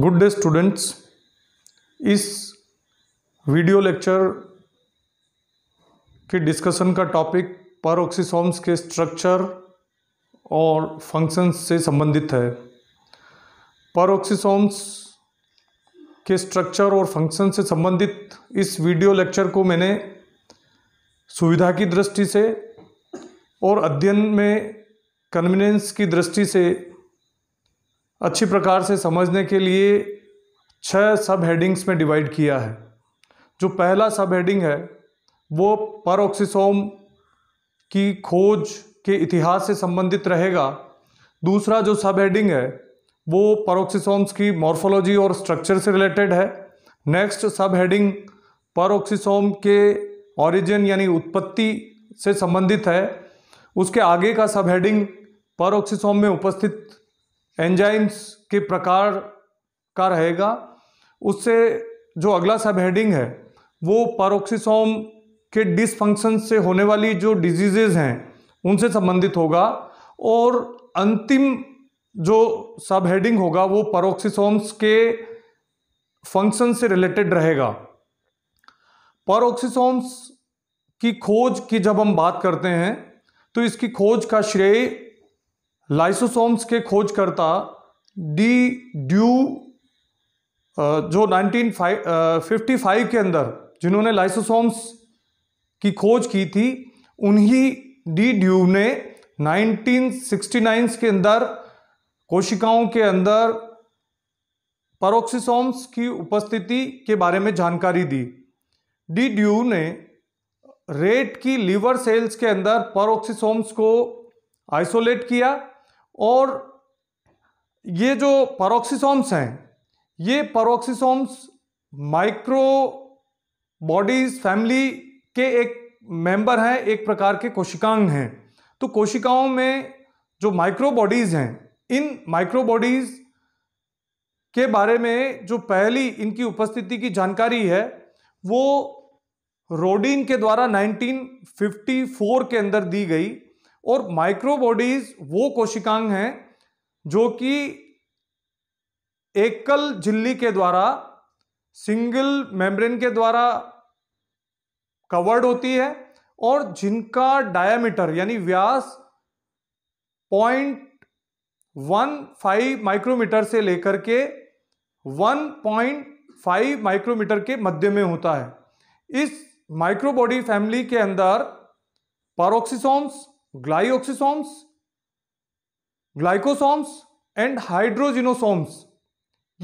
good day students इस video lecture के discussion का टॉपिक परऑक्सीसोम्स के स्ट्रक्चर और फंक्शंस से संबंधित है परऑक्सीसोम्स के स्ट्रक्चर और फंक्शन से संबंधित इस वीडियो लेक्चर को मैंने सुविधा की दृष्टि से और अध्ययन में कन्वीनियंस की दृष्टि से अच्छी प्रकार से समझने के लिए छह सब हेडिंग्स में डिवाइड किया है जो पहला सब हेडिंग है वो परऑक्सीसोम की खोज के इतिहास से संबंधित रहेगा दूसरा जो सब हेडिंग है वो परोक्सीसोम्स की मॉर्फोलॉजी और स्ट्रक्चर से रिलेटेड है नेक्स्ट सब हेडिंग परऑक्सीसोम के ओरिजिन यानी उत्पत्ति से संबंधित है उसके आगे का सब हेडिंग परऑक्सीसोम में उपस्थित एंजाइम्स के प्रकार का रहेगा उससे जो अगला सब हेडिंग है वो पारोक्सिसोम के डिसफंक्शन से होने वाली जो डिजीजेज हैं उनसे संबंधित होगा और अंतिम जो सब हेडिंग होगा वो परोक्सीसोम्स के फंक्शन से रिलेटेड रहेगा परोक्सीसोम्स की खोज की जब हम बात करते हैं तो इसकी खोज का श्रेय लाइसोसोम्स के खोजकर्ता डी ड्यू जो 1955 के अंदर जिन्होंने लाइसोसोम्स की खोज की थी उन्हीं डी ड्यू ने 1969 के अंदर कोशिकाओं के अंदर परोक्सीसोम्स की उपस्थिति के बारे में जानकारी दी डी ड्यू ने रेट की लीवर सेल्स के अंदर परोक्सीसोम्स को आइसोलेट किया और ये जो परोक्सीसोम्स हैं ये परोक्सीसोम्स माइक्रो बॉडीज फैमिली के एक मेंबर हैं एक प्रकार के कोशिकांग हैं तो कोशिकाओं में जो माइक्रो बॉडीज़ हैं इन माइक्रो बॉडीज़ के बारे में जो पहली इनकी उपस्थिति की जानकारी है वो रोडीन के द्वारा 1954 के अंदर दी गई और माइक्रोबॉडीज वो कोशिकांग हैं जो कि एकल झिल्ली के द्वारा सिंगल मेम्ब्रेन के द्वारा कवर्ड होती है और जिनका डायामीटर यानी व्यास पॉइंट वन फाइव माइक्रोमीटर से लेकर के वन पॉइंट फाइव माइक्रोमीटर के मध्य में होता है इस माइक्रोबॉडी फैमिली के अंदर पारोक्सिसोम्स ग्लाइक्सिसोम्स ग्लाइकोसोम्स एंड हाइड्रोजिनोसोम्स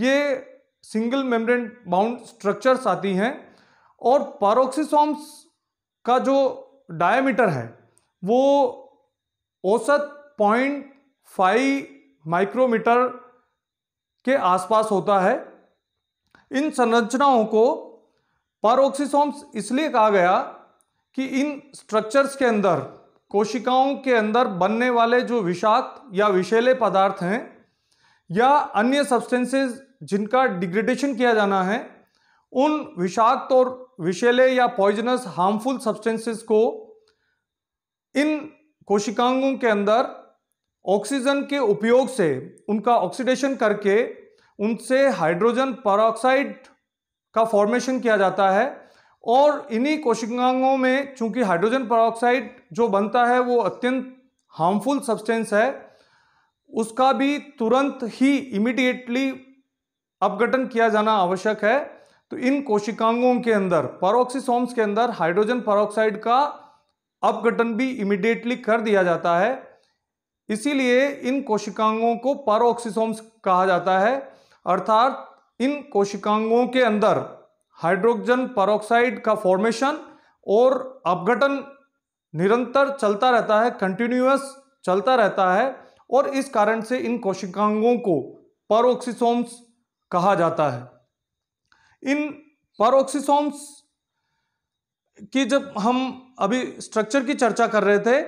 ये सिंगल मेम्ब्रेन बाउंड स्ट्रक्चर्स आती हैं और पारोक्सीसोम्स का जो डायमीटर है वो औसत पॉइंट फाइव माइक्रोमीटर के आसपास होता है इन संरचनाओं को पारोक्सीसोम्स इसलिए कहा गया कि इन स्ट्रक्चर्स के अंदर कोशिकाओं के अंदर बनने वाले जो विषाक्त या विषैले पदार्थ हैं या अन्य सब्सटेंसेस जिनका डिग्रेडेशन किया जाना है उन विषाक्त और विषैले या पॉइजनस हार्मफुल सब्सटेंसेस को इन कोशिकाओं के अंदर ऑक्सीजन के उपयोग से उनका ऑक्सीडेशन करके उनसे हाइड्रोजन पर का फॉर्मेशन किया जाता है और इन्हीं कोशिकांगों में चूंकि हाइड्रोजन परऑक्साइड जो बनता है वो अत्यंत हार्मफुल सब्सटेंस है उसका भी तुरंत ही इमिडिएटली अपघटन किया जाना आवश्यक है तो इन कोशिकांगों के अंदर परोक्सीसोम्स के अंदर हाइड्रोजन परोक्साइड का अपघटन भी इमिडिएटली कर दिया जाता है इसीलिए इन कोशिकांगों को परोक्सीसोम्स कहा जाता है अर्थात इन कोशिकांगों के अंदर हाइड्रोजन परोक्साइड का फॉर्मेशन और अपघटन निरंतर चलता रहता है कंटिन्यूस चलता रहता है और इस कारण से इन कोशिकांगों को परोक्सीसोम्स कहा जाता है इन परोक्सीसोम्स की जब हम अभी स्ट्रक्चर की चर्चा कर रहे थे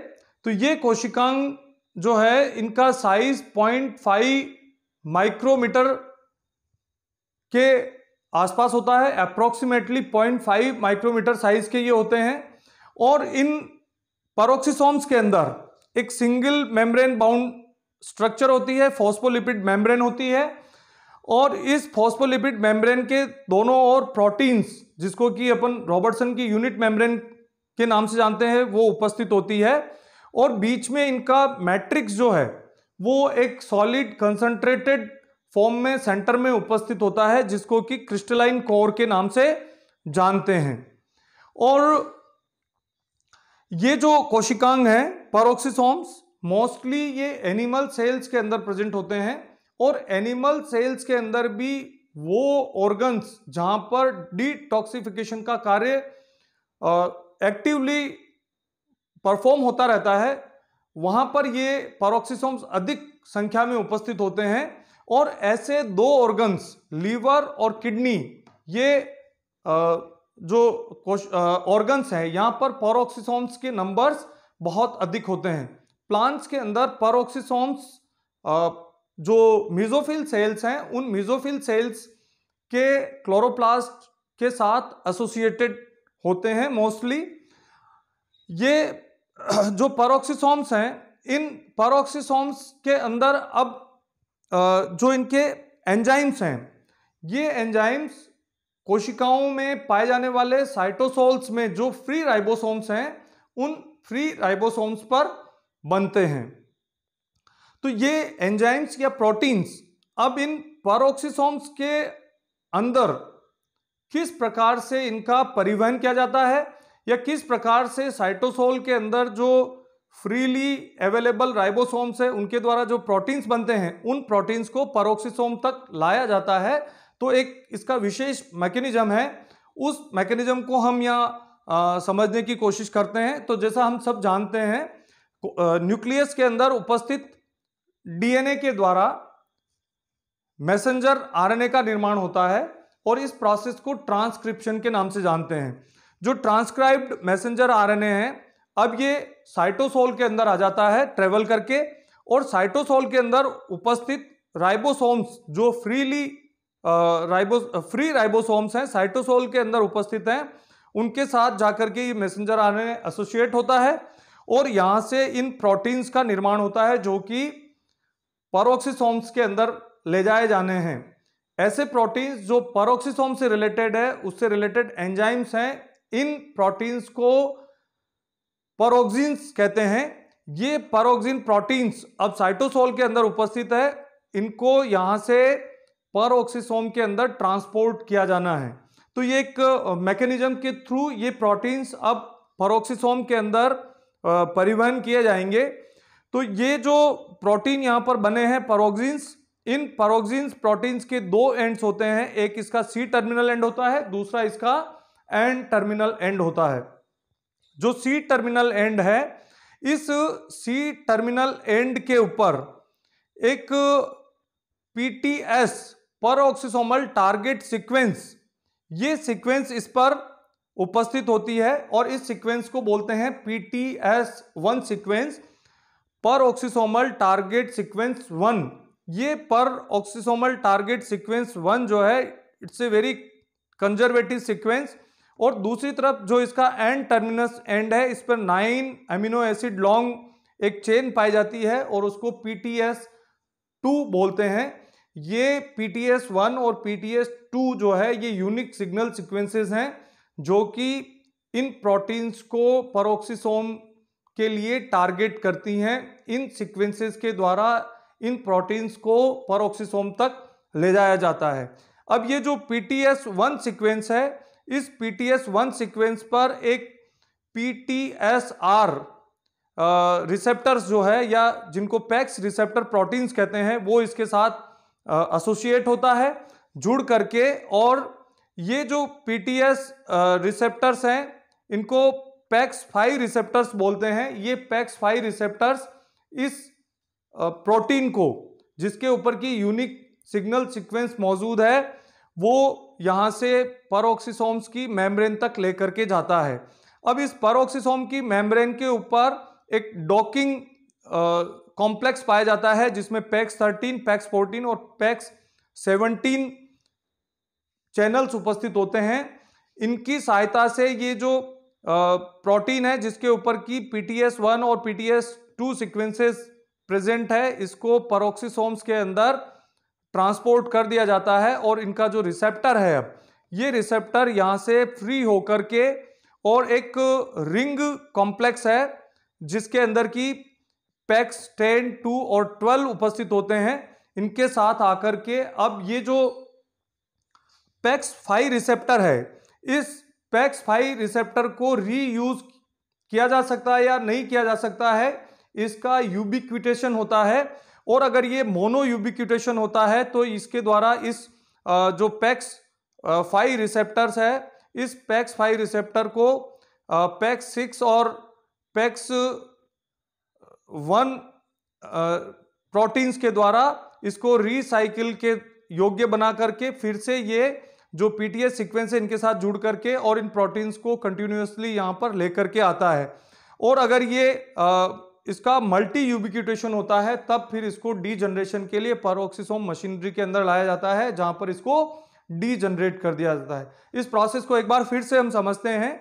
तो ये कोशिकांग जो है इनका साइज 0.5 माइक्रोमीटर के आसपास होता है अप्रोक्सीमेटली 0.5 माइक्रोमीटर साइज के ये होते हैं और इन परोक्सीसोम्स के अंदर एक सिंगल मेम्ब्रेन बाउंड स्ट्रक्चर होती है फॉस्फोलिपिड मेम्ब्रेन होती है और इस फॉस्फोलिपिड मेम्ब्रेन के दोनों ओर प्रोटीन्स जिसको कि अपन रॉबर्टसन की यूनिट मेम्ब्रेन के नाम से जानते हैं वो उपस्थित होती है और बीच में इनका मैट्रिक्स जो है वो एक सॉलिड कंसंट्रेटेड फॉर्म में सेंटर में उपस्थित होता है जिसको कि क्रिस्टलाइन कोर के नाम से जानते हैं और ये जो कोशिकांग है परोक्सीसोम्स मोस्टली ये एनिमल सेल्स के अंदर प्रेजेंट होते हैं और एनिमल सेल्स के अंदर भी वो ऑर्गन्स जहां पर डिटॉक्सिफिकेशन का कार्य एक्टिवली परफॉर्म होता रहता है वहां पर ये परोक्सीसोम्स अधिक संख्या में उपस्थित होते हैं और ऐसे दो ऑर्गन्स लीवर और किडनी ये जो ऑर्गन्स हैं यहाँ पर परोक्सीसोम्स के नंबर्स बहुत अधिक होते हैं प्लांट्स के अंदर परोक्सीसोम्स जो मिजोफिल सेल्स हैं उन मिजोफिल सेल्स के क्लोरोप्लास्ट के साथ एसोसिएटेड होते हैं मोस्टली ये जो परोक्सीसोम्स हैं इन परोक्सीसोम्स के अंदर अब जो इनके एंजाइम्स हैं ये एंजाइम्स कोशिकाओं में पाए जाने वाले साइटोसोल्स में जो फ्री राइबोसोम्स हैं उन फ्री राइबोसोम्स पर बनते हैं तो ये एंजाइम्स या प्रोटीन्स अब इन पैरोक्सीसोम्स के अंदर किस प्रकार से इनका परिवहन किया जाता है या किस प्रकार से साइटोसोल के अंदर जो फ्रीली अवेलेबल राइबोसोम्स है उनके द्वारा जो प्रोटीन्स बनते हैं उन प्रोटीन्स को परोक्सीसोम तक लाया जाता है तो एक इसका विशेष मैकेनिज्म है उस मैकेनिज्म को हम यहाँ समझने की कोशिश करते हैं तो जैसा हम सब जानते हैं न्यूक्लियस के अंदर उपस्थित डीएनए के द्वारा मैसेंजर आरएनए का निर्माण होता है और इस प्रोसेस को ट्रांसक्रिप्शन के नाम से जानते हैं जो ट्रांसक्राइब्ड मैसेंजर आरएनए है अब ये साइटोसोल के अंदर आ जाता है ट्रेवल करके और साइटोसोल के अंदर उपस्थित राइबोसोम्स जो फ्रीली राइबो फ्री राइबोसोम्स हैं साइटोसोल के अंदर उपस्थित हैं उनके साथ जाकर के ये मैसेंजर आरएनए एसोसिएट होता है और यहाँ से इन प्रोटीन्स का निर्माण होता है जो कि परोक्सीसोम्स के अंदर ले जाए जाने हैं ऐसे प्रोटीन्स जो परोक्सीसोम से रिलेटेड है उससे रिलेटेड एंजाइम्स हैं इन प्रोटीन्स को परोक्सिन्स कहते हैं ये परोक्सिन प्रोटीन्स अब साइटोसोल के अंदर उपस्थित है इनको यहां से परोक्सीसोम के अंदर ट्रांसपोर्ट किया जाना है तो ये एक मैकेनिज्म के थ्रू ये प्रोटीन्स अब परोक्सीसोम के अंदर परिवहन किए जाएंगे तो ये जो प्रोटीन यहाँ पर बने हैं परोक्सिन्स इन परोक्सिन्स प्रोटीन्स के दो एंड्स होते हैं एक इसका सी टर्मिनल एंड होता है दूसरा इसका एंड टर्मिनल एंड होता है जो सी टर्मिनल एंड है इस सी टर्मिनल एंड के ऊपर एक PTS peroxisomal target sequence ये सीक्वेंस इस पर उपस्थित होती है और इस सीक्वेंस को बोलते हैं पीटीएस वन सीक्वेंस पर ऑक्सीसोमल टारगेट सीक्वेंस वन ये पर ऑक्सीसोमल टारगेट सीक्वेंस वन जो है it's a very conservative sequence और दूसरी तरफ जो इसका एंड टर्मिनस एंड है इस पर नाइन एमिनो एसिड लॉन्ग एक चेन पाई जाती है और उसको पी टी एस टू बोलते हैं ये पी टी एस वन और पी टी एस टू जो है ये यूनिक सिग्नल सिक्वेंसेस हैं जो कि इन प्रोटीन्स को परोक्सीसोम के लिए टारगेट करती हैं इन सिक्वेंसेज के द्वारा इन प्रोटीन्स को परोक्सीसोम तक ले जाया जाता है अब ये जो P T S one sequence है इस P T S one sequence पर एक P T S R receptors जो है या जिनको पैक्स रिसेप्टर प्रोटीन्स कहते हैं वो इसके साथ एसोसिएट होता है जुड़ करके और ये जो पी टी एस रिसेप्टर्स हैं इनको पैक्स फाइव रिसेप्टर्स बोलते हैं ये पैक्स फाइव रिसेप्टर्स इस प्रोटीन को जिसके ऊपर की यूनिक सिग्नल सिक्वेंस मौजूद है वो यहाँ से परोक्सीसोम्स की मेम्ब्रेन तक लेकर के जाता है अब इस परोक्सीसोम की मेम्ब्रेन के ऊपर एक डॉकिंग कॉम्प्लेक्स पाया जाता है जिसमें पैक्स 13, पैक्स 14 और पैक्स 17 चैनल्स उपस्थित होते हैं इनकी सहायता से ये जो प्रोटीन है जिसके ऊपर की पीटीएस वन और पीटीएस टू सिक्वेंसेस प्रेजेंट है इसको परोक्सीसोम्स के अंदर ट्रांसपोर्ट कर दिया जाता है और इनका जो रिसेप्टर है ये रिसेप्टर यहाँ से फ्री होकर के और एक रिंग कॉम्प्लेक्स है जिसके अंदर की पैक्स टेन टू और ट्वेल्व उपस्थित होते हैं इनके साथ आकर के अब ये जो पैक्स फाइव रिसेप्टर है इस पैक्स फाइव रिसेप्टर को रीयूज किया जा सकता है या नहीं किया जा सकता है इसका यूबिक्विटेशन होता है और अगर ये मोनो यूबिक्यूटेशन होता है तो इसके द्वारा इस जो पैक्स फाइव रिसेप्टर्स है इस पैक्स फाइव रिसेप्टर को पैक्स सिक्स और पैक्स वन प्रोटीन्स के द्वारा इसको रिसाइकिल के योग्य बना करके फिर से ये जो पीटीएस सीक्वेंस है इनके साथ जुड़ करके और इन प्रोटीन्स को कंटिन्यूसली यहाँ पर लेकर के आता है और अगर ये आ, इसका मल्टी यूबिक्यूटेशन होता है तब फिर इसको डी जनरेशन के लिए परोक्सीसोम मशीनरी के अंदर लाया जाता है जहां पर इसको डी जनरेट कर दिया जाता है इस प्रोसेस को एक बार फिर से हम समझते हैं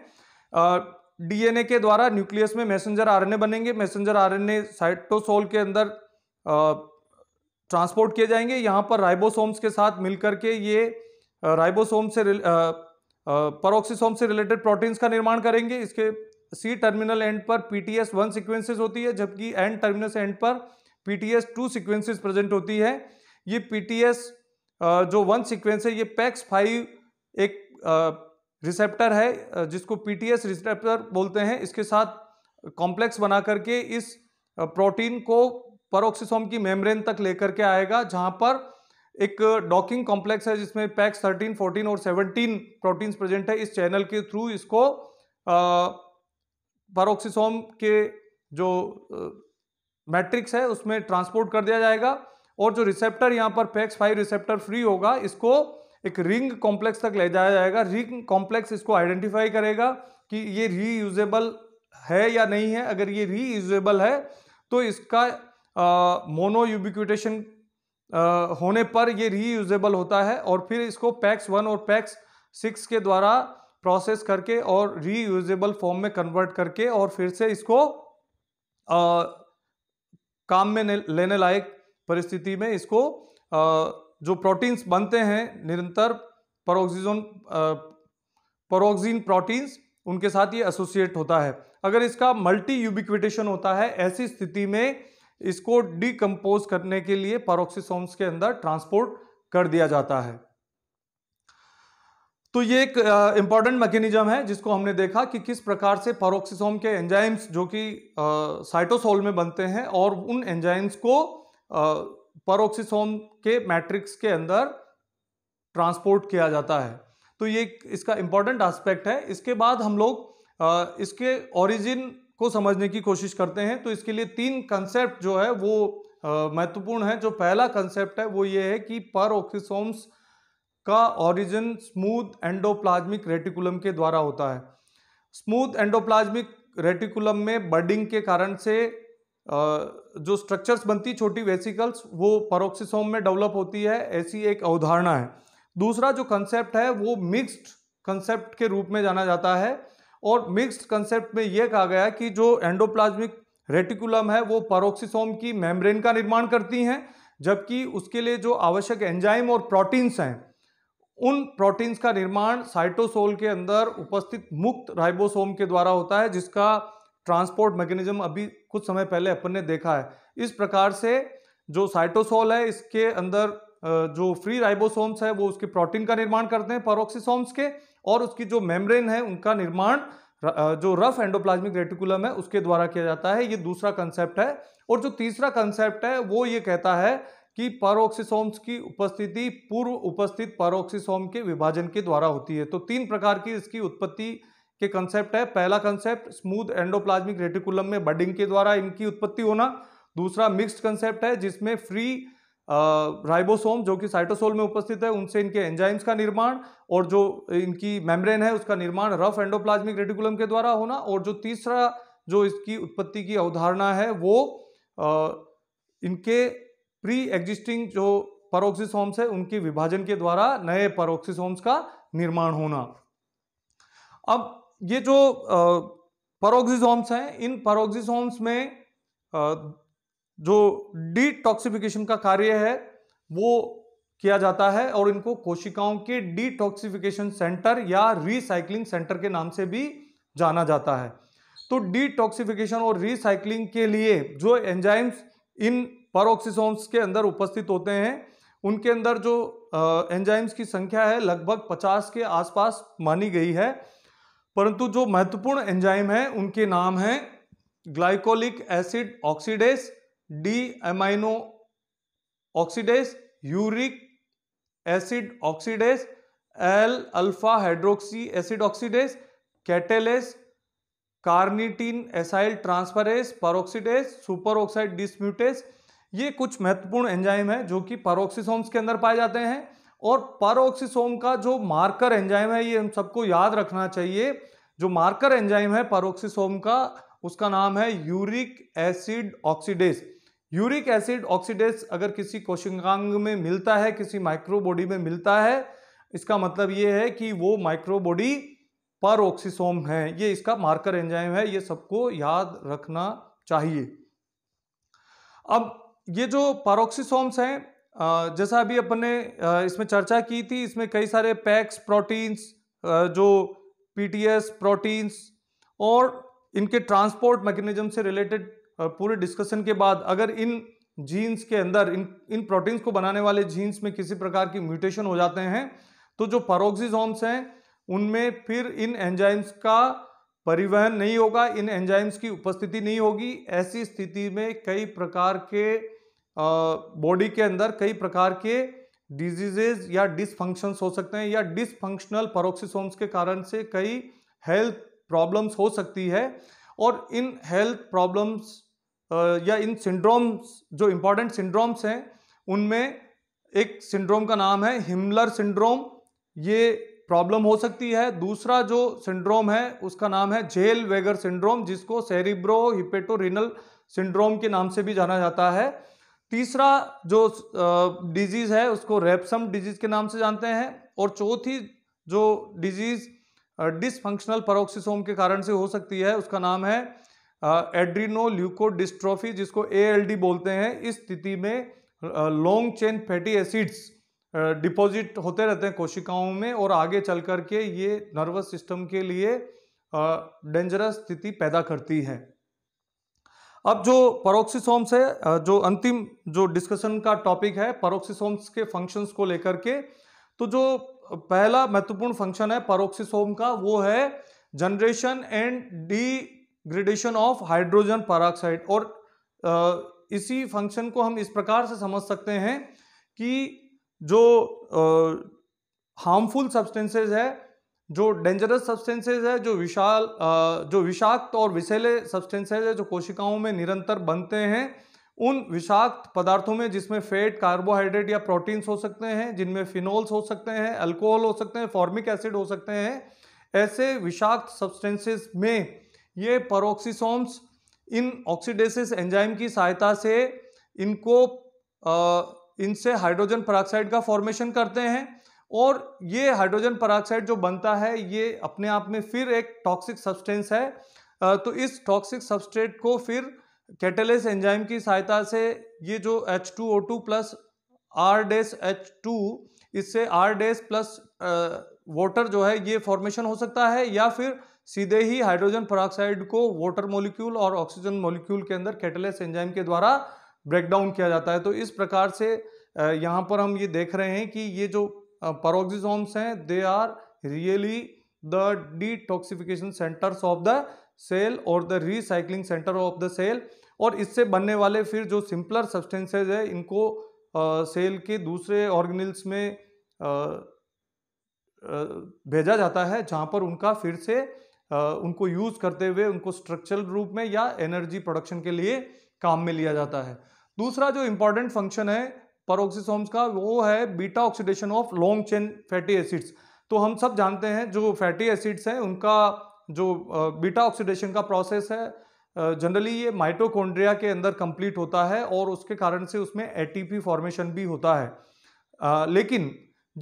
डीएनए के द्वारा न्यूक्लियस में मैसेंजर आरएनए बनेंगे मैसेंजर आरएनए साइटोसोल के अंदर ट्रांसपोर्ट किए जाएंगे यहाँ पर राइबोसोम्स के साथ मिलकर के ये राइबोसोम से परोक्सीसोम से रिलेटेड प्रोटीन्स का निर्माण करेंगे इसके सी टर्मिनल एंड पर पीटीएस वन सिक्वेंसेस होती है जबकि एंड टर्मिनल से एंड पर पीटीएस टू सिक्वेंसेस प्रेजेंट होती है ये पीटीएस जो वन सिक्वेंस है ये पैक्स फाइव e एक रिसेप्टर है जिसको पीटीएस रिसेप्टर बोलते हैं इसके साथ कॉम्प्लेक्स बना करके इस प्रोटीन को परोक्सिसोम की मेम्ब्रेन तक लेकर के आएगा जहां पर एक डॉकिंग कॉम्प्लेक्स है जिसमें पैक्स थर्टीन फोर्टीन और सेवनटीन प्रोटीन्स प्रेजेंट है इस चैनल के थ्रू इसको आ, परोक्सीसोम के जो मैट्रिक्स है उसमें ट्रांसपोर्ट कर दिया जाएगा और जो रिसेप्टर यहाँ पर पैक्स फाइव रिसेप्टर फ्री होगा इसको एक रिंग कॉम्प्लेक्स तक ले जाया जाएगा रिंग कॉम्प्लेक्स इसको आइडेंटिफाई करेगा कि ये रीयूजेबल है या नहीं है अगर ये रीयूजेबल है तो इसका मोनो यूबिक्यूटेशन होने पर ये रीयूजेबल होता है और फिर इसको पैक्स वन e और पैक्स सिक्स e के द्वारा प्रोसेस करके और रीयूजेबल फॉर्म में कन्वर्ट करके और फिर से इसको आ, काम में लेने लायक परिस्थिति में इसको आ, जो प्रोटीन्स बनते हैं निरंतर परोक्सीजोन परोक्सीन प्रोटीन्स उनके साथ ये एसोसिएट होता है अगर इसका मल्टी यूबिक्विटेशन होता है ऐसी स्थिति में इसको डिकम्पोज करने के लिए परोक्सीसोम्स के अंदर ट्रांसपोर्ट कर दिया जाता है तो ये एक इंपॉर्टेंट मैकेनिज्म है जिसको हमने देखा कि किस प्रकार से परोक्सीसोम के एंजाइम्स जो कि साइटोसोल में बनते हैं और उन एंजाइम्स को परोक्सीसोम के मैट्रिक्स के अंदर ट्रांसपोर्ट किया जाता है तो ये इसका इंपॉर्टेंट एस्पेक्ट है इसके बाद हम लोग आ, इसके ओरिजिन को समझने की कोशिश करते हैं तो इसके लिए तीन कंसेप्ट जो है वो महत्वपूर्ण है जो पहला कंसेप्ट है वो ये है कि पर का ऑरिजिन स्मूथ एंडोप्लाज्मिक रेटिकुलम के द्वारा होता है स्मूथ एंडोप्लाज्मिक रेटिकुलम में बर्डिंग के कारण से जो स्ट्रक्चर्स बनती छोटी वेसिकल्स वो परोक्सिसोम में डेवलप होती है ऐसी एक अवधारणा है दूसरा जो कंसेप्ट है वो मिक्स्ड कंसेप्ट के रूप में जाना जाता है और मिक्स्ड कंसेप्ट में यह कहा गया कि जो एंडोप्लाज्मिक रेटिकुलम है वो परोक्सिसोम की मेम्ब्रेन का निर्माण करती हैं जबकि उसके लिए जो आवश्यक एंजाइम और प्रोटीन्स हैं उन प्रोटीन्स का निर्माण साइटोसोल के अंदर उपस्थित मुक्त राइबोसोम के द्वारा होता है जिसका ट्रांसपोर्ट मैकेनिज्म अभी कुछ समय पहले अपन ने देखा है इस प्रकार से जो साइटोसोल है इसके अंदर जो फ्री राइबोसोम्स है वो उसके प्रोटीन का निर्माण करते हैं परोक्सीसोम्स के और उसकी जो मेम्ब्रेन है उनका निर्माण जो रफ एंडोप्लाज्मिक रेटिकुलम है उसके द्वारा किया जाता है ये दूसरा कंसेप्ट है और जो तीसरा कंसेप्ट है वो ये कहता है कि पैरोक्सीसोम्स की उपस्थिति पूर्व उपस्थित पैरोक्सीसोम के विभाजन के द्वारा होती है तो तीन प्रकार की इसकी उत्पत्ति के कंसेप्ट है पहला कंसेप्ट स्मूथ एंडोप्लाज्मिक रेटिकुलम में बडिंग के द्वारा इनकी उत्पत्ति होना दूसरा मिक्स्ड कंसेप्ट है जिसमें फ्री राइबोसोम जो कि साइटोसोल में उपस्थित है उनसे इनके एंजाइम्स का निर्माण और जो इनकी मेम्ब्रेन है उसका निर्माण रफ एंडोप्लाज्मिक रेटिकुलम के द्वारा होना और जो तीसरा जो इसकी उत्पत्ति की अवधारणा है वो आ, इनके प्री एग्जिस्टिंग जो परोक्सिस होम्स है उनके विभाजन के द्वारा नए परोक्सिस होम्स का निर्माण होना अब ये जो परोक्सिस होम्स हैं इन परोक्सिस होम्स में जो डिटॉक्सिफिकेशन का कार्य है वो किया जाता है और इनको कोशिकाओं के डिटॉक्सिफिकेशन सेंटर या रिसाइकलिंग सेंटर के नाम से भी जाना जाता है तो डिटॉक्सिफिकेशन और रिसाइकलिंग के लिए जो एंजाइम्स इन परोक्सीसोम्स के अंदर उपस्थित होते हैं उनके अंदर जो एंजाइम्स की संख्या है लगभग 50 के आसपास मानी गई है परंतु जो महत्वपूर्ण एंजाइम है उनके नाम हैं glycolic acid oxidase D amino oxidase uric acid oxidase L alpha hydroxy acid oxidase catalase carnitine acyl transferase peroxidase super oxide dismutase ये कुछ महत्वपूर्ण एंजाइम है जो कि परोक्सीसोम्स के अंदर पाए जाते हैं और परोक्सीसोम का जो मार्कर एंजाइम है ये हम सबको याद रखना चाहिए जो मार्कर एंजाइम है परोक्सीसोम का उसका नाम है uric acid oxidase uric acid oxidase अगर किसी कोशिकांग में मिलता है किसी माइक्रोबॉडी में मिलता है इसका मतलब ये है कि वो माइक्रोबॉडी परोक्सीसोम है ये इसका मार्कर एंजाइम है ये सबको याद रखना चाहिए अब ये जो पारोक्सीसोम्स हैं जैसा अभी अपन ने इसमें चर्चा की थी इसमें कई सारे पैक्स प्रोटीन्स जो पीटीएस प्रोटीन्स और इनके ट्रांसपोर्ट मैकेनिज्म से रिलेटेड पूरे डिस्कशन के बाद अगर इन जीन्स के अंदर इन इन प्रोटीन्स को बनाने वाले जीन्स में किसी प्रकार की म्यूटेशन हो जाते हैं तो जो पारोक्सीजोम्स हैं उनमें फिर इन एंजाइम्स का परिवहन नहीं होगा इन एंजाइम्स की उपस्थिति नहीं होगी ऐसी स्थिति में कई प्रकार के बॉडी के अंदर कई प्रकार के डिजीजेज या डिसफंक्शंस हो सकते हैं या डिसफंक्शनल परोक्सीसोम्स के कारण से कई हेल्थ प्रॉब्लम्स हो सकती है और इन हेल्थ प्रॉब्लम्स या इन सिंड्रोम्स जो इम्पॉर्टेंट सिंड्रोम्स हैं उनमें एक सिंड्रोम का नाम है हिमलर सिंड्रोम ये प्रॉब्लम हो सकती है दूसरा जो सिंड्रोम है उसका नाम है जेल वेगर सिंड्रोम जिसको सेरिब्रो हिपेटोरिनल सिंड्रोम के नाम से भी जाना जाता है तीसरा जो डिजीज़ है उसको रेपसम डिजीज़ के नाम से जानते हैं और चौथी जो डिजीज़ डिसफंक्शनल परोक्सीसोम के कारण से हो सकती है उसका नाम है एड्रीनो ल्यूकोडिस्ट्रोफी जिसको एएलडी बोलते हैं इस स्थिति में long chain fatty acids deposit होते रहते हैं कोशिकाओं में और आगे चल करके ये नर्वस सिस्टम के लिए डेंजरस स्थिति पैदा करती है अब जो परोक्सीसोम्स है जो अंतिम जो डिस्कशन का टॉपिक है परोक्सीसोम्स के फंक्शंस को लेकर के तो जो पहला महत्वपूर्ण फंक्शन है परोक्सीसोम का वो है generation and degradation of hydrogen peroxide और इसी फंक्शन को हम इस प्रकार से समझ सकते हैं कि जो हार्मफुल सब्सटेंसेस है जो डेंजरस सब्सटेंसेज है जो विशाल जो विषाक्त और विषैले सब्सटेंसेज है जो कोशिकाओं में निरंतर बनते हैं उन विषाक्त पदार्थों में जिसमें फैट कार्बोहाइड्रेट या प्रोटीन्स हो सकते हैं जिनमें फिनोल्स हो सकते हैं अल्कोहल हो सकते हैं फॉर्मिक एसिड हो सकते हैं ऐसे विषाक्त सब्सटेंसेस में ये परोक्सीसोम्स इन ऑक्सीडेसिस एंजाइम की सहायता से इनको इनसे हाइड्रोजन पराक्साइड का फॉर्मेशन करते हैं और ये हाइड्रोजन पराक्साइड जो बनता है ये अपने आप में फिर एक टॉक्सिक सब्सटेंस है तो इस टॉक्सिक सब्सटेट को फिर कैटेलेस एंजाइम की सहायता से ये जो H two O two plus R डेस एच टू इससे आर डेस प्लस वाटर जो है ये फॉर्मेशन हो सकता है या फिर सीधे ही हाइड्रोजन पराक्साइड को वाटर मॉलिक्यूल और ऑक्सीजन मॉलिक्यूल के अंदर कैटेलिस एंजाइम के द्वारा ब्रेकडाउन किया जाता है तो इस प्रकार से यहाँ पर हम ये देख रहे हैं कि ये जो peroxisomes हैं they are really the detoxification centres of the cell और the recycling centre of the cell और इससे बनने वाले फिर जो सिंपलर सब्सटेंसेज है इनको सेल के दूसरे ऑर्गेनिल्स में आ, भेजा जाता है जहाँ पर उनका फिर से उनको यूज़ करते हुए उनको स्ट्रक्चरल रूप में या एनर्जी प्रोडक्शन के लिए काम में लिया जाता है दूसरा जो इम्पॉर्टेंट फंक्शन है परोक्सीसोम्स का वो है beta oxidation of long chain fatty acids तो हम सब जानते हैं जो फैटी एसिड्स हैं उनका जो बीटा ऑक्सीडेशन का प्रोसेस है जनरली ये माइटोकॉन्ड्रिया के अंदर कंप्लीट होता है और उसके कारण से उसमें एटीपी फॉर्मेशन भी होता है आ, लेकिन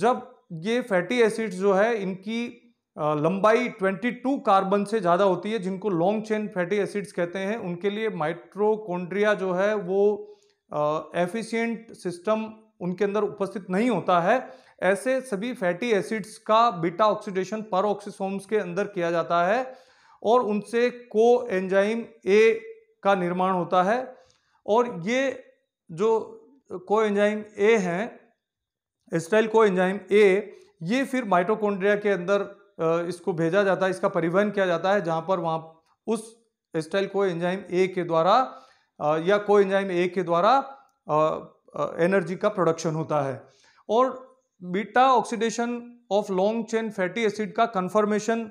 जब ये फैटी एसिड्स जो है इनकी लंबाई 22 कार्बन से ज़्यादा होती है जिनको लॉन्ग चेन फैटी एसिड्स कहते हैं उनके लिए माइट्रोकोन्ड्रिया जो है वो एफिशिएंट सिस्टम उनके अंदर उपस्थित नहीं होता है ऐसे सभी फैटी एसिड्स का बीटा ऑक्सीडेशन पर के अंदर किया जाता है और उनसे को एंजाइम ए का निर्माण होता है और ये जो को एंजाइम ए हैं स्टाइल को एंजाइम ए ये फिर माइटोकॉन्ड्रिया के अंदर इसको भेजा जाता है इसका परिवहन किया जाता है जहाँ पर वहाँ उस स्टाइल को एंजाइम ए के द्वारा या को एंजाइम ए के द्वारा एनर्जी का प्रोडक्शन होता है और beta oxidation of long chain fatty acid का कन्फर्मेशन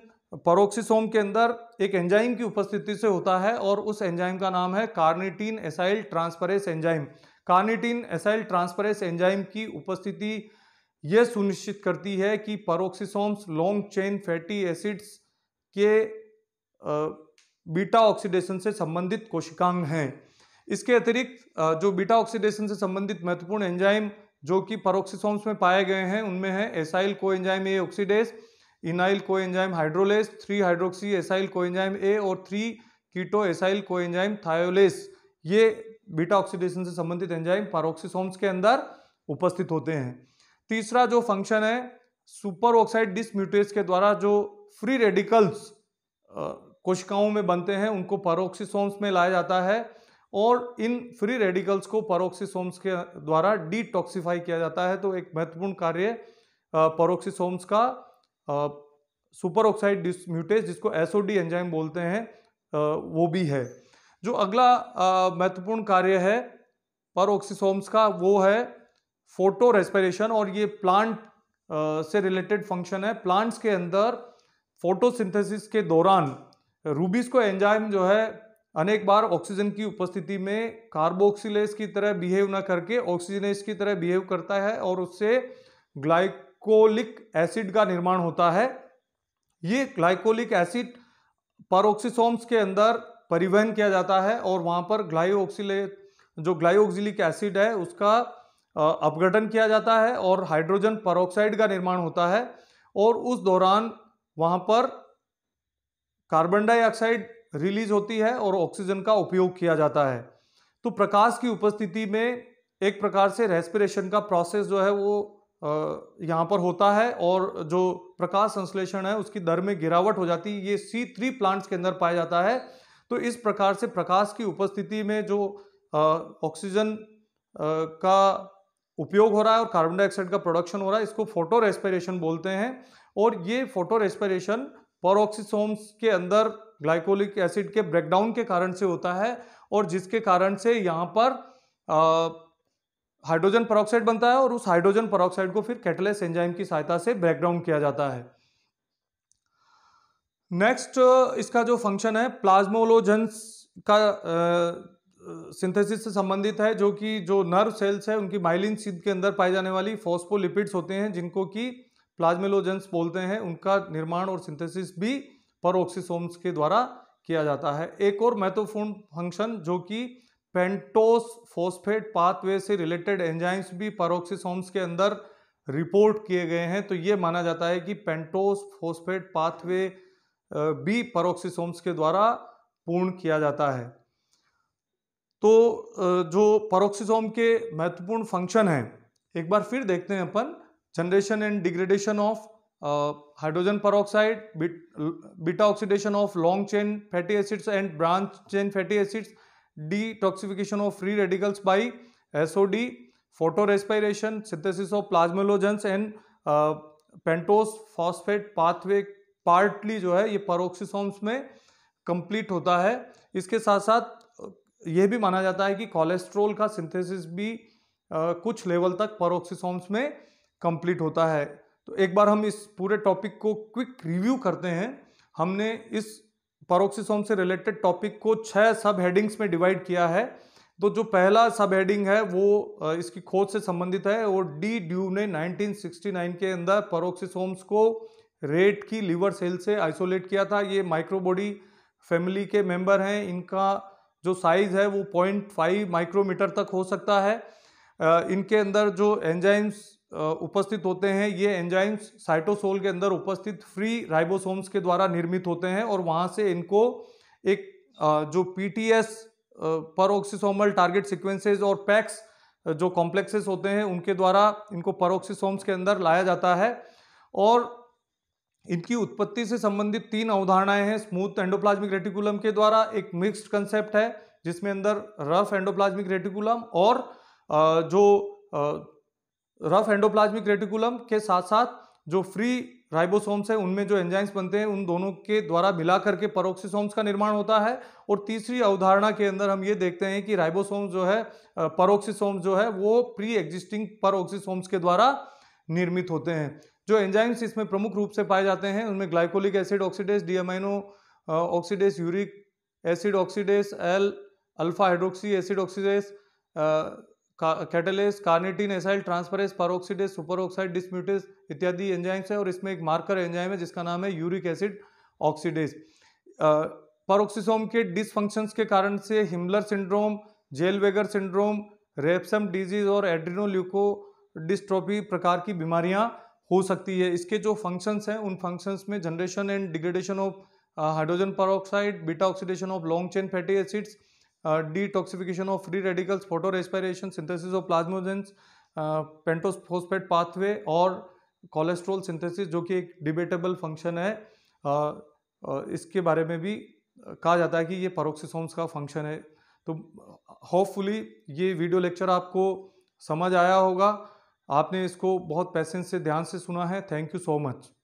परोक्सीसोम के अंदर एक एंजाइम की उपस्थिति से होता है और उस एंजाइम का नाम है carnitine acyl transferase enzyme carnitine acyl transferase enzyme की उपस्थिति यह सुनिश्चित करती है कि peroxisomes long chain fatty acids के बीटा ऑक्सीडेशन से संबंधित कोशिकांग हैं इसके अतिरिक्त जो बीटा ऑक्सीडेशन से संबंधित महत्वपूर्ण एंजाइम जो कि परोक्सीसोम्स में पाए गए हैं उनमें है acyl coenzyme A oxidase enoyl coenzyme hydrolase three hydroxy acyl coenzyme A और three keto acyl coenzyme thiolase ये बीटा ऑक्सीडेशन से संबंधित एंजाइम पारोक्सिसोम्स के अंदर उपस्थित होते हैं तीसरा जो फंक्शन है सुपर ऑक्साइड डिसम्यूटेस के द्वारा जो फ्री रेडिकल्स कोशिकाओं में बनते हैं उनको पारोक्सीसोम्स में लाया जाता है और इन फ्री रेडिकल्स को परोक्सीसोम्स के द्वारा डिटॉक्सीफाई किया जाता है तो एक महत्वपूर्ण कार्य परोक्सीसोम्स का सुपर ऑक्साइड जिसको एसओडी एंजाइम बोलते हैं वो भी है जो अगला महत्वपूर्ण कार्य है परोक्सीसोम्स का वो है फोटो रेस्पिरेशन और ये प्लांट से रिलेटेड फंक्शन है प्लांट्स के अंदर फोटोसिंथेसिस के दौरान रूबीज को एंजाइम जो है अनेक बार ऑक्सीजन की उपस्थिति में कार्बोक्सिलेज की तरह बिहेव ना करके ऑक्सीजनेस की तरह बिहेव करता है और उससे ग्लाइकोलिक एसिड का निर्माण होता है ये ग्लाइकोलिक एसिड परोक्सीसोम्स के अंदर परिवहन किया जाता है और वहाँ पर ग्लाइओक्सीलेट जो ग्लाइओक्सिलिक एसिड है उसका अपघटन किया जाता है और हाइड्रोजन परोक्साइड का निर्माण होता है और उस दौरान वहाँ पर कार्बन डाइऑक्साइड रिलीज होती है और ऑक्सीजन का उपयोग किया जाता है तो प्रकाश की उपस्थिति में एक प्रकार से रेस्पिरेशन का प्रोसेस जो है वो यहाँ पर होता है और जो प्रकाश संश्लेषण है उसकी दर में गिरावट हो जाती है ये सी थ्री प्लांट्स के अंदर पाया जाता है तो इस प्रकार से प्रकाश की उपस्थिति में जो ऑक्सीजन का उपयोग हो रहा है और कार्बन डाइऑक्साइड का प्रोडक्शन हो रहा है इसको फोटो रेस्पिरेशन बोलते हैं और ये फोटो रेस्पिरेशन परोक्सीसोम्स के अंदर ग्लाइकोलिक एसिड के ब्रेकडाउन के कारण से होता है और जिसके कारण से यहाँ पर हाइड्रोजन परोक्साइड बनता है और उस हाइड्रोजन परोक्साइड को फिर कैटलेस एंजाइम की सहायता से ब्रेकडाउन किया जाता है नेक्स्ट इसका जो फंक्शन है प्लाज्मोलोजेंस का सिंथेसिस से संबंधित है जो कि जो नर्व सेल्स है उनकी माइलिन सीध के अंदर पाई जाने वाली फॉस्फोलिपिड्स होते हैं जिनको कि प्लाज्मेलोजेंस बोलते हैं उनका निर्माण और सिंथेसिस भी परोक्सीसोम्स के द्वारा किया जाता है एक और महत्वपूर्ण फंक्शन जो कि पेंटोस फोस्फेट पाथवे से रिलेटेड एंजाइम्स भी परोक्सीसोम्स के अंदर रिपोर्ट किए गए हैं तो ये माना जाता है कि पेंटोस फोस्फेट पाथवे भी परोक्सीसोम्स के द्वारा पूर्ण किया जाता है तो जो परोक्सीसोम के महत्वपूर्ण फंक्शन हैं एक बार फिर देखते हैं अपन generation and degradation of hydrogen peroxide beta oxidation of long chain fatty acids and branch chain fatty acids detoxification of free radicals by SOD photo respiration synthesis of plasmalogens and pentose phosphate pathway partly जो है ये peroxisomes में complete होता है इसके साथ साथ यह भी माना जाता है कि कोलेस्ट्रोल का सिंथेसिस भी आ, कुछ लेवल तक परोक्सीसोम्स में कंप्लीट होता है तो एक बार हम इस पूरे टॉपिक को क्विक रिव्यू करते हैं हमने इस परोक्सीसोम से रिलेटेड टॉपिक को छः सब हेडिंग्स में डिवाइड किया है तो जो पहला सब हेडिंग है वो इसकी खोज से संबंधित है और डी ड्यू ने 1969 के अंदर परोक्सीसोम्स को रेट की लीवर सेल से आइसोलेट किया था ये माइक्रोबॉडी फैमिली के मेंबर हैं इनका जो साइज़ है वो 0.5 माइक्रोमीटर तक हो सकता है इनके अंदर जो एंजाइम्स उपस्थित होते हैं ये एंजाइम्स साइटोसोल के अंदर उपस्थित फ्री राइबोसोम्स के द्वारा निर्मित होते हैं और वहाँ से इनको एक जो पीटीएस परोक्सीसोमल टारगेट सिक्वेंसेज और पैक्स e जो कॉम्प्लेक्सेस होते हैं उनके द्वारा इनको परोक्सीसोम्स के अंदर लाया जाता है और इनकी उत्पत्ति से संबंधित तीन अवधारणाएं हैं स्मूथ एंडोप्लाज्मिक रेटिकुलम के द्वारा एक मिक्स्ड कंसेप्ट है जिसमें अंदर रफ एंडोप्लाज्मिक रेटिकुलम और जो रफ एंडोप्लाज्मिक रेटिकुलम के साथ साथ जो फ्री राइबोसोम्स है उनमें जो एंजाइम्स बनते हैं उन दोनों के द्वारा मिला करके परोक्सीसोम्स का निर्माण होता है और तीसरी अवधारणा के अंदर हम ये देखते हैं कि राइबोसोम्स जो है परोक्सीसोम्स जो है वो प्री एग्जिस्टिंग परोक्सीसोम्स के द्वारा निर्मित होते हैं जो एंजाइम्स इसमें प्रमुख रूप से पाए जाते हैं उनमें glycolic acid oxidase D amino oxidase uric acid oxidase L alpha hydroxy acid oxidase catalase carnitine acyl transferase peroxidase superoxide dismutase इत्यादि एंजाइम्स हैं और इसमें एक मार्कर एंजाइम है जिसका नाम है यूरिक एसिड ऑक्सीडेज परोक्सीसोम के डिसफंक्शंस के कारण से Heimler syndrome Zellweger syndrome Refsum disease और एड्रीनोल्यूको डिस्ट्रोपी प्रकार की बीमारियाँ हो सकती है इसके जो फंक्शंस हैं उन फंक्शंस में generation and degradation of hydrogen peroxide beta oxidation of long chain fatty acids detoxification of free radicals photo respiration synthesis of plasmalogens phosphate pathway और कोलेस्ट्रोल सिंथेसिस जो कि एक डिबेटेबल फंक्शन है uh, uh, इसके बारे में भी uh, कहा जाता है कि ये परोक्सीसोम्स का फंक्शन है तो होपफुली uh, ये वीडियो लेक्चर आपको समझ आया होगा आपने इसको बहुत पैसेंस से ध्यान से सुना है थैंक यू सो मच